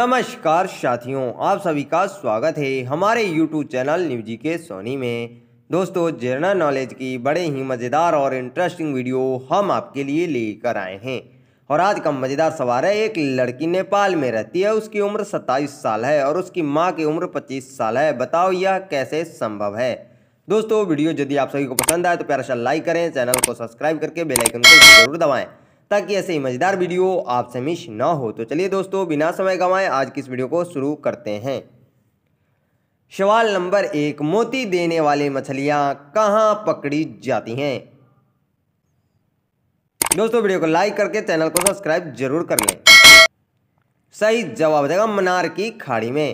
नमस्कार साथियों आप सभी का स्वागत है हमारे YouTube चैनल न्यूजी के सोनी में दोस्तों जनरल नॉलेज की बड़े ही मज़ेदार और इंटरेस्टिंग वीडियो हम आपके लिए लेकर आए हैं और आज का मज़ेदार सवाल है एक लड़की नेपाल में रहती है उसकी उम्र 27 साल है और उसकी माँ की उम्र 25 साल है बताओ यह कैसे संभव है दोस्तों वीडियो यदि आप सभी को पसंद आए तो प्यारा सा लाइक करें चैनल को सब्सक्राइब करके बेलाइकन को जरूर दबाएँ ताकि ऐसे ही मज़ेदार वीडियो आपसे मिस ना हो तो चलिए दोस्तों बिना समय गंवाए आज की इस वीडियो को शुरू करते हैं सवाल नंबर एक मोती देने वाली मछलियाँ कहाँ पकड़ी जाती हैं दोस्तों वीडियो को लाइक करके चैनल को सब्सक्राइब जरूर कर लें सही जवाब देगा मनार की खाड़ी में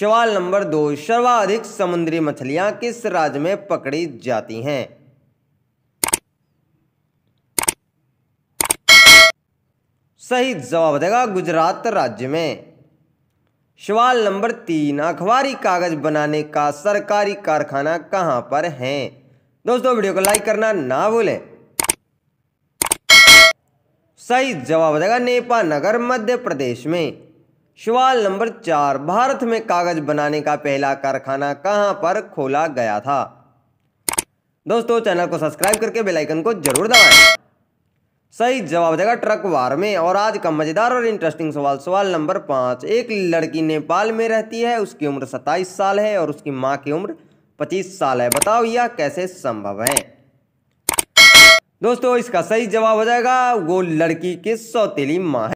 सवाल नंबर दो सर्वाधिक समुद्री मछलियां किस राज्य में पकड़ी जाती हैं सही जवाब देगा गुजरात राज्य में सवाल नंबर तीन अखबारी कागज बनाने का सरकारी कारखाना कहाँ पर है दोस्तों वीडियो को लाइक करना ना भूलें सही जवाब देगा नेपाल नगर मध्य प्रदेश में सवाल नंबर चार भारत में कागज बनाने का पहला कारखाना कहाँ पर खोला गया था दोस्तों चैनल को सब्सक्राइब करके बेल आइकन को जरूर दबाएं सही जवाब देगा ट्रक वार में और आज का मजेदार और इंटरेस्टिंग सवाल सवाल नंबर पाँच एक लड़की नेपाल में रहती है उसकी उम्र सत्ताईस साल है और उसकी माँ की उम्र पच्चीस साल है बताओ यह कैसे संभव है दोस्तों इसका सही जवाब हो जाएगा वो लड़की की सौतेली माँ है